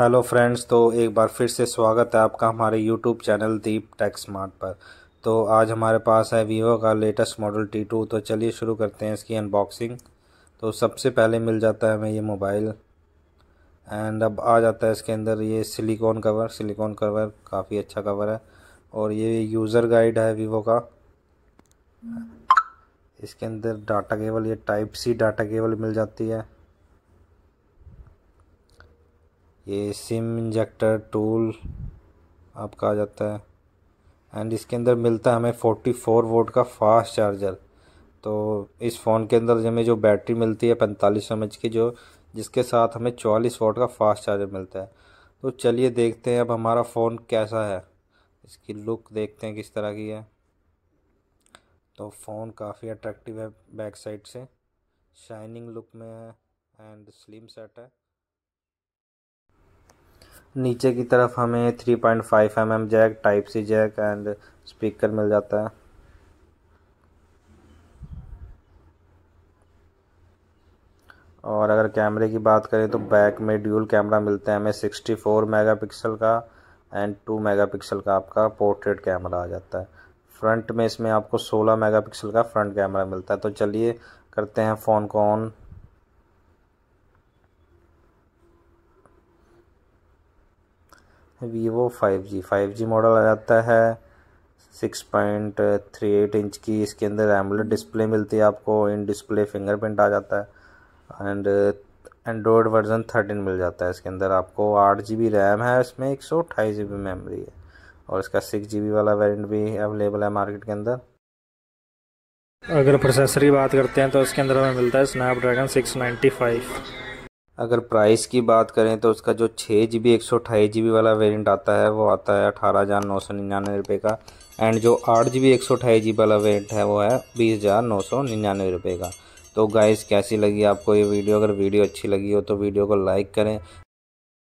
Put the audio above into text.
hello friends तो एक बार फिर से स्वागत है आपका हमारे YouTube channel Deep tech smart पर तो आज हमारे पास है वीवो का लेटेस्ट मॉडल टी टू तो चलिए शुरू करते हैं इसकी अनबॉक्सिंग तो सबसे पहले मिल जाता है हमें ये मोबाइल एंड अब आ जाता है इसके अंदर ये सिलिकॉन कवर सिलिकॉन कवर काफ़ी अच्छा कवर है और ये यूज़र गाइड है वीवो का इसके अंदर डाटा केबल ये टाइप सी डाटा केबल मिल जाती है ये सिम इंजेक्टर टूल आपका आ जाता है एंड इसके अंदर मिलता है हमें 44 वोट का फास्ट चार्जर तो इस फ़ोन के अंदर हमें जो बैटरी मिलती है पैंतालीस एम की जो जिसके साथ हमें चौलीस वोट का फास्ट चार्जर मिलता है तो चलिए देखते हैं अब हमारा फ़ोन कैसा है इसकी लुक देखते हैं किस तरह की है तो फ़ोन काफ़ी अट्रैक्टिव है बैक साइड से शाइनिंग लुक में है एंड स्लिम सेट है नीचे की तरफ हमें 3.5 point mm jack type C jack and speaker मिल जाता है और अगर कैमरे की बात करें तो बैक में ड्यूल कैमरा मिलता है हमें 64 मेगापिक्सल का एंड 2 मेगापिक्सल का आपका पोर्ट्रेट कैमरा आ जाता है फ्रंट में इसमें आपको 16 मेगापिक्सल का फ्रंट कैमरा मिलता है तो चलिए करते हैं फ़ोन को on Vivo five G five G model आ जाता है six point three eight inch की इसके अंदर एमलेट डिस्प्ले मिलती है आपको इन डिस्प्ले फिंगरप्रिंट आ जाता है एंड एंड्रॉयड वर्जन थर्टीन मिल जाता है इसके अंदर आपको आठ जी बी रैम है इसमें एक सौ अट्ठाईस जी बी मेमरी है और इसका सिक्स जी बी वाला वेरियंट भी अवेलेबल है मार्केट के अंदर अगर प्रोसेसर की बात करते हैं तो इसके अंदर हमें मिलता है स्नैपड्रैगन सिक्स नाइन्टी फाइव अगर प्राइस की बात करें तो उसका जो छः जी बी एक सौ अठाईस जी बी वाला वेरिएंट आता है वो आता है अठारह हज़ार नौ सौ निन्यानवे रुपये का एंड जो आठ जी बी एक सौ अठाईस जी वाला वेरिएंट है वो है बीस हज़ार नौ सौ निन्यानवे रुपये का तो गाइस कैसी लगी आपको ये वीडियो अगर वीडियो अच्छी लगी हो तो वीडियो को लाइक करें